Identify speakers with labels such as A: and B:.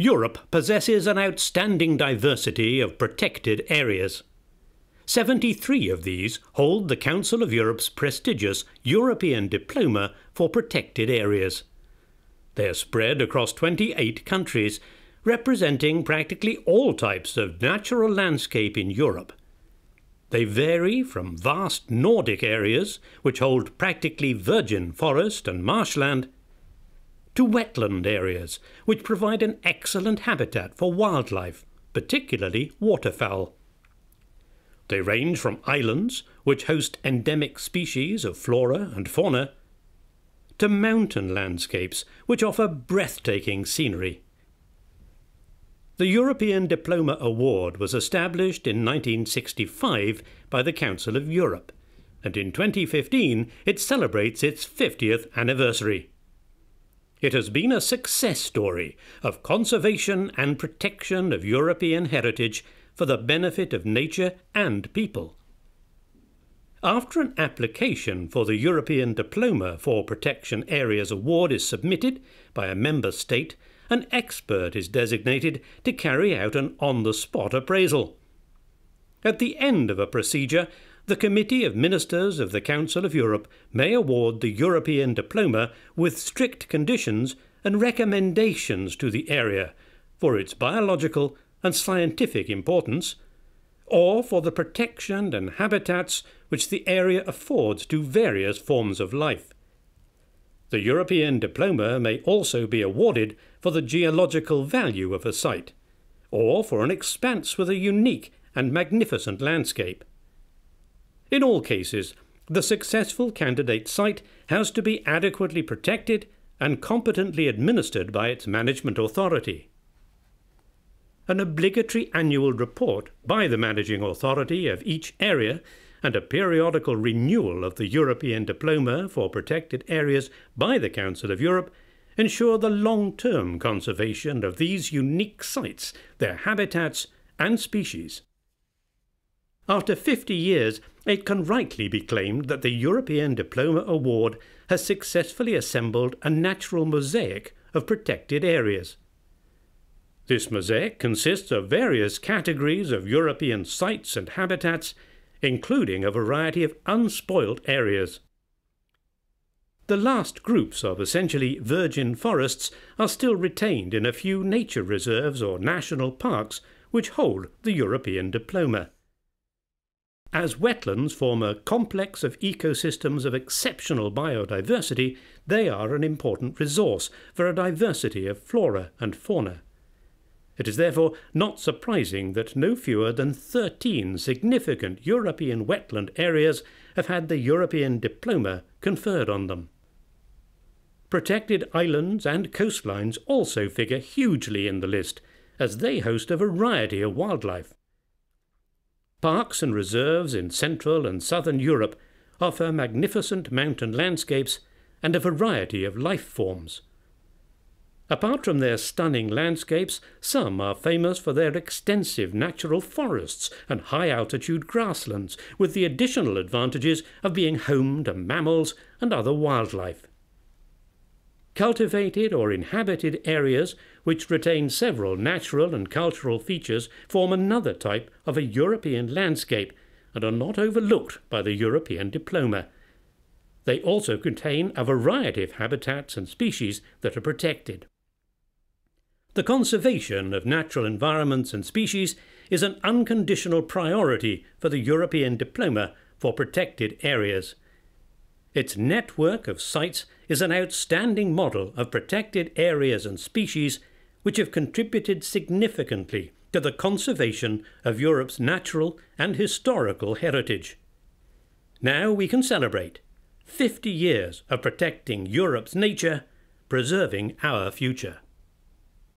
A: Europe possesses an outstanding diversity of protected areas. 73 of these hold the Council of Europe's prestigious European Diploma for Protected Areas. They are spread across 28 countries, representing practically all types of natural landscape in Europe. They vary from vast Nordic areas, which hold practically virgin forest and marshland, to wetland areas, which provide an excellent habitat for wildlife, particularly waterfowl. They range from islands, which host endemic species of flora and fauna, to mountain landscapes, which offer breathtaking scenery. The European Diploma Award was established in 1965 by the Council of Europe, and in 2015 it celebrates its 50th anniversary. It has been a success story of conservation and protection of European heritage for the benefit of nature and people. After an application for the European Diploma for Protection Areas Award is submitted by a member state, an expert is designated to carry out an on the spot appraisal. At the end of a procedure, the Committee of Ministers of the Council of Europe may award the European diploma with strict conditions and recommendations to the area for its biological and scientific importance, or for the protection and habitats which the area affords to various forms of life. The European diploma may also be awarded for the geological value of a site, or for an expanse with a unique and magnificent landscape. In all cases, the successful candidate site has to be adequately protected and competently administered by its management authority. An obligatory annual report by the managing authority of each area and a periodical renewal of the European Diploma for Protected Areas by the Council of Europe ensure the long-term conservation of these unique sites, their habitats and species. After 50 years, it can rightly be claimed that the European Diploma Award has successfully assembled a natural mosaic of protected areas. This mosaic consists of various categories of European sites and habitats, including a variety of unspoilt areas. The last groups of essentially virgin forests are still retained in a few nature reserves or national parks which hold the European diploma. As wetlands form a complex of ecosystems of exceptional biodiversity, they are an important resource for a diversity of flora and fauna. It is therefore not surprising that no fewer than 13 significant European wetland areas have had the European Diploma conferred on them. Protected islands and coastlines also figure hugely in the list, as they host a variety of wildlife. Parks and reserves in Central and Southern Europe offer magnificent mountain landscapes and a variety of life forms. Apart from their stunning landscapes, some are famous for their extensive natural forests and high altitude grasslands, with the additional advantages of being home to mammals and other wildlife cultivated or inhabited areas which retain several natural and cultural features form another type of a European landscape and are not overlooked by the European diploma. They also contain a variety of habitats and species that are protected. The conservation of natural environments and species is an unconditional priority for the European diploma for protected areas. Its network of sites is an outstanding model of protected areas and species which have contributed significantly to the conservation of Europe's natural and historical heritage. Now we can celebrate 50 years of protecting Europe's nature, preserving our future.